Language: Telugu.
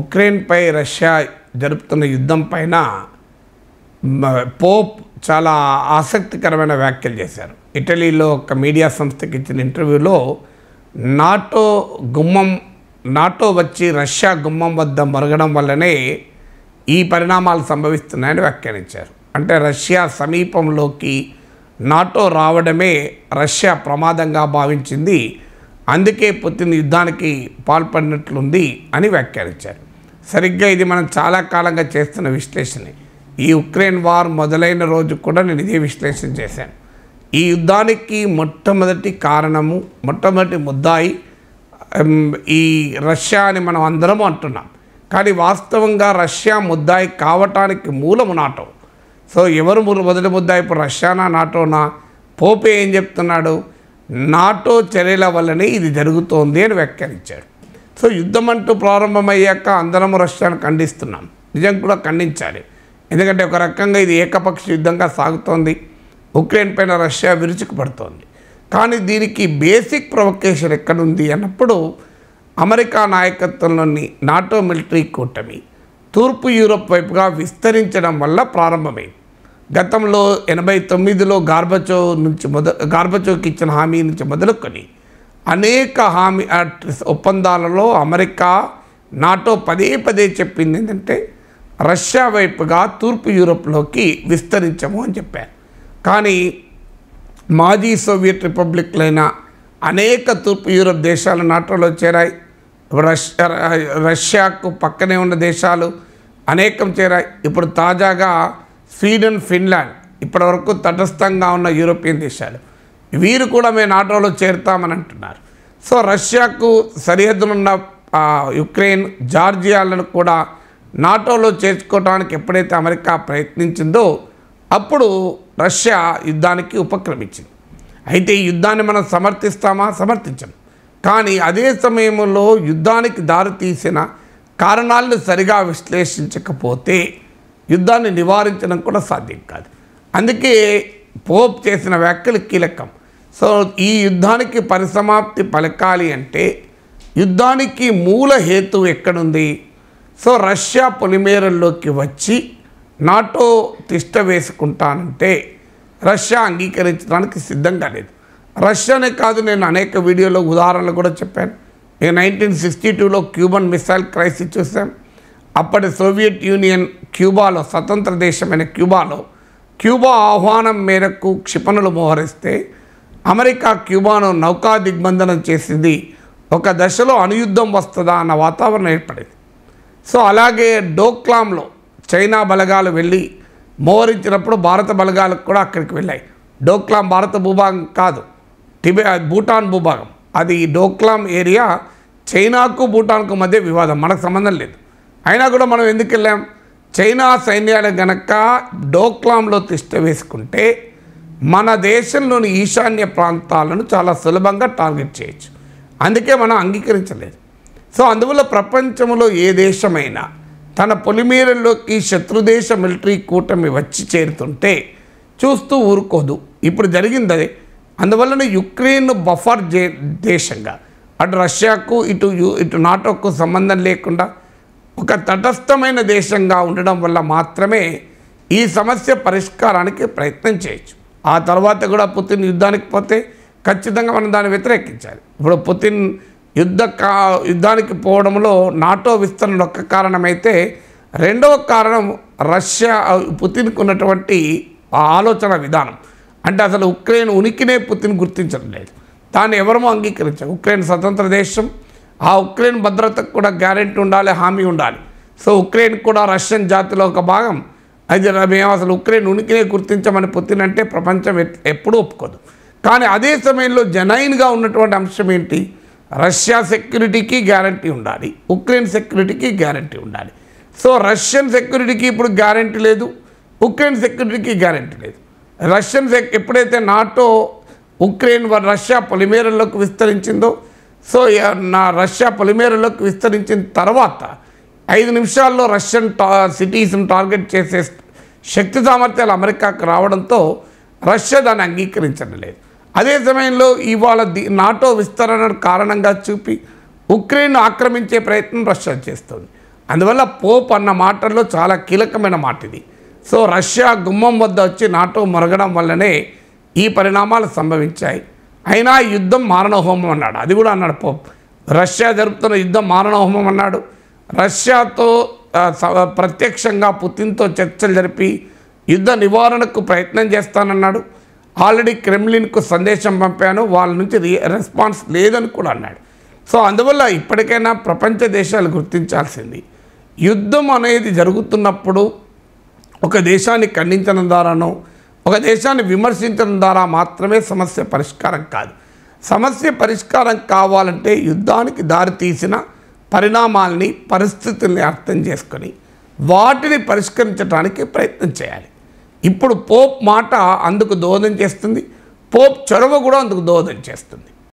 ఉక్రెయిన్పై రష్యా జరుపుతున్న యుద్ధం పైన పోప్ చాలా ఆసక్తికరమైన వ్యాఖ్యలు చేశారు ఇటలీలో ఒక మీడియా సంస్థకి ఇచ్చిన ఇంటర్వ్యూలో నాటో గుమ్మం నాటో వచ్చి రష్యా గుమ్మం వద్ద మరగడం వల్లనే ఈ పరిణామాలు సంభవిస్తున్నాయని వ్యాఖ్యానించారు అంటే రష్యా సమీపంలోకి నాటో రావడమే రష్యా ప్రమాదంగా భావించింది అందుకే పుతిన్ యుద్ధానికి పాల్పడినట్లుంది అని వ్యాఖ్యానించారు సరిగ్గా ఇది మనం చాలా కాలంగా చేస్తున్న విశ్లేషణ ఈ ఉక్రెయిన్ వార్ మొదలైన రోజు కూడా నేను ఇదే విశ్లేషణ చేశాను ఈ యుద్ధానికి మొట్టమొదటి కారణము మొట్టమొదటి ముద్దాయి ఈ రష్యా అని మనం అందరము అంటున్నాం కానీ వాస్తవంగా రష్యా ముద్దాయి కావటానికి మూలము నాటో సో ఎవరు మొదటి ముద్దాయి ఇప్పుడు రష్యానా నాటోనా పోపే ఏం చెప్తున్నాడు నాటో చర్యల వల్లనే ఇది జరుగుతోంది అని వ్యాఖ్యానించాడు సో యుద్ధం అంటూ ప్రారంభమయ్యాక అందరము రష్యాను ఖండిస్తున్నాం నిజం కూడా ఖండించాలి ఎందుకంటే ఒక రకంగా ఇది ఏకపక్ష యుద్ధంగా సాగుతోంది ఉక్రెయిన్ పైన రష్యా విరుచుకుపడుతోంది కానీ దీనికి బేసిక్ ప్రొవకేషన్ ఎక్కడుంది అన్నప్పుడు అమెరికా నాయకత్వంలోని నాటో మిలిటరీ కూటమి తూర్పు యూరోప్ వైపుగా విస్తరించడం వల్ల ప్రారంభమైంది గతంలో ఎనభై తొమ్మిదిలో గార్బచో నుంచి మొద గార్బచోకి ఇచ్చిన హామీ నుంచి మొదలుకొని అనేక హామీ ఒప్పందాలలో అమెరికా నాటో పదే పదే చెప్పింది ఏంటంటే రష్యా వైపుగా తూర్పు యూరోప్లోకి విస్తరించము అని చెప్పారు కానీ మాజీ సోవియట్ రిపబ్లిక్లైన అనేక తూర్పు యూరోప్ దేశాలు నాటోలో చేరాయి రష్యా రష్యాకు పక్కనే ఉన్న దేశాలు అనేకం చేరాయి ఇప్పుడు తాజాగా స్వీడన్ ఫిన్లాండ్ ఇప్పటివరకు తటస్థంగా ఉన్న యూరోపియన్ దేశాలు వీరు కూడా మేము నాటోలో చేరుతామని అంటున్నారు సో రష్యాకు సరిహద్దులున్న యుక్రెయిన్ జార్జియాలను కూడా నాటోలో చేర్చుకోవడానికి ఎప్పుడైతే అమెరికా ప్రయత్నించిందో అప్పుడు రష్యా యుద్ధానికి ఉపక్రమించింది అయితే ఈ యుద్ధాన్ని మనం సమర్థిస్తామా సమర్థించం కానీ అదే సమయంలో యుద్ధానికి దారితీసిన కారణాలను సరిగా విశ్లేషించకపోతే యుద్ధాన్ని నివారించడం కూడా సాధ్యం కాదు అందుకే పోప్ చేసిన వ్యాఖ్యలు కీలకం సో ఈ యుద్ధానికి పరిసమాప్తి పలకాలి అంటే యుద్ధానికి మూల హేతు ఎక్కడుంది సో రష్యా పొలిమేరల్లోకి వచ్చి నాటో తిష్ట వేసుకుంటానంటే రష్యా అంగీకరించడానికి సిద్ధంగా లేదు రష్యానే కాదు నేను అనేక వీడియోలో ఉదాహరణలు కూడా చెప్పాను నేను నైన్టీన్ సిక్స్టీ టూలో క్యూబన్ మిసైల్ క్రైసిస్ చూసాం అప్పటి సోవియట్ యూనియన్ క్యూబాలో స్వతంత్ర దేశమైన క్యూబాలో క్యూబా ఆహ్వానం మేరకు క్షిపణులు మోహరిస్తే అమెరికా క్యూబాను నౌకా దిగ్బంధనం చేసింది ఒక దశలో అణుయుద్ధం వస్తుందా అన్న వాతావరణం ఏర్పడింది సో అలాగే డోక్లాంలో చైనా బలగాలు వెళ్ళి మోహరించినప్పుడు భారత బలగాలు కూడా అక్కడికి వెళ్ళాయి డోక్లాం భారత భూభాగం కాదు టిబే భూటాన్ భూభాగం అది డోక్లాం ఏరియా చైనాకు భూటాన్కు మధ్య వివాదం మనకు సంబంధం లేదు అయినా కూడా మనం ఎందుకు వెళ్ళాం చైనా సైన్యాలు గనక డోక్లాంలో తిష్ట వేసుకుంటే మన దేశంలోని ఈశాన్య ప్రాంతాలను చాలా సులభంగా టార్గెట్ చేయొచ్చు అందుకే మనం అంగీకరించలేదు సో అందువల్ల ప్రపంచంలో ఏ దేశమైనా తన పొలిమేరల్లోకి శత్రుదేశ మిలిటరీ కూటమి వచ్చి చేరుతుంటే చూస్తూ ఊరుకోదు ఇప్పుడు జరిగింది అదే అందువలన యుక్రెయిన్ బఫర్ దేశంగా అటు రష్యాకు ఇటు ఇటు నాటోకు సంబంధం లేకుండా ఒక తటస్థమైన దేశంగా ఉండడం వల్ల మాత్రమే ఈ సమస్య పరిష్కారానికి ప్రయత్నం చేయొచ్చు ఆ తర్వాత కూడా పుతిన్ యుద్ధానికి పోతే ఖచ్చితంగా మనం దాన్ని వ్యతిరేకించాలి ఇప్పుడు పుతిన్ యుద్ధ కా యుద్ధానికి పోవడంలో నాటో విస్తరణ ఒక్క కారణమైతే రెండవ కారణం రష్యా పుతిన్కు ఉన్నటువంటి ఆలోచన విధానం అంటే అసలు ఉక్రెయిన్ ఉనికినే పుతిన్ గుర్తించడం లేదు దాన్ని ఎవరమో అంగీకరించారు ఉక్రెయిన్ స్వతంత్ర దేశం ఆ ఉక్రెయిన్ భద్రతకు కూడా గ్యారెంటీ ఉండాలి హామీ ఉండాలి సో ఉక్రెయిన్ కూడా రష్యన్ జాతిలో ఒక భాగం అయితే మేము అసలు ఉక్రెయిన్ ఉనికినే గుర్తించమని అంటే ప్రపంచం ఎప్పుడూ ఒప్పుకోదు కానీ అదే సమయంలో జనైన్గా ఉన్నటువంటి అంశం ఏంటి రష్యా సెక్యూరిటీకి గ్యారంటీ ఉండాలి ఉక్రెయిన్ సెక్యూరిటీకి గ్యారంటీ ఉండాలి సో రష్యన్ సెక్యూరిటీకి ఇప్పుడు గ్యారంటీ లేదు ఉక్రెయిన్ సెక్యూరిటీకి గ్యారంటీ లేదు రష్యన్ ఎప్పుడైతే నాటో ఉక్రెయిన్ రష్యా పొలిమేరల్లోకి విస్తరించిందో సో నా రష్యా పొలిమేరల్లోకి విస్తరించిన తర్వాత ఐదు నిమిషాల్లో రష్యన్ టా సిటీస్ని టార్గెట్ చేసే శక్తి సామర్థ్యాలు అమెరికాకు రావడంతో రష్యా దాన్ని అంగీకరించడం లేదు అదే సమయంలో ఇవాళ ది నాటో విస్తరణ కారణంగా చూపి ఉక్రెయిన్ ఆక్రమించే ప్రయత్నం రష్యా చేస్తుంది అందువల్ల పోప్ అన్న మాటల్లో చాలా కీలకమైన మాట ఇది సో రష్యా గుమ్మం వద్ద వచ్చి నాటో మరగడం వల్లనే ఈ పరిణామాలు సంభవించాయి అయినా యుద్ధం మారణహోమం అన్నాడు అది కూడా అన్నాడు పోప్ రష్యా జరుపుతున్న యుద్ధం మారణహోమం అన్నాడు రష్యాతో ప్రత్యక్షంగా పుతిన్తో చర్చలు జరిపి యుద్ధ నివారణకు ప్రయత్నం చేస్తానన్నాడు ఆల్రెడీ క్రెమ్లిన్కు సందేశం పంపాను వాళ్ళ నుంచి రెస్పాన్స్ లేదని కూడా అన్నాడు సో అందువల్ల ఇప్పటికైనా ప్రపంచ దేశాలు గుర్తించాల్సింది యుద్ధం అనేది జరుగుతున్నప్పుడు ఒక దేశాన్ని ఖండించడం ద్వారానో ఒక దేశాన్ని విమర్శించడం ద్వారా మాత్రమే సమస్య పరిష్కారం కాదు సమస్య పరిష్కారం కావాలంటే యుద్ధానికి దారి తీసిన పరిణామాల్ని పరిస్థితుల్ని అర్థం చేసుకొని వాటిని పరిష్కరించడానికి ప్రయత్నం చేయాలి ఇప్పుడు పోప్ మాట అందుకు దోహదం చేస్తుంది పోప్ చొరవ కూడా అందుకు దోహదం చేస్తుంది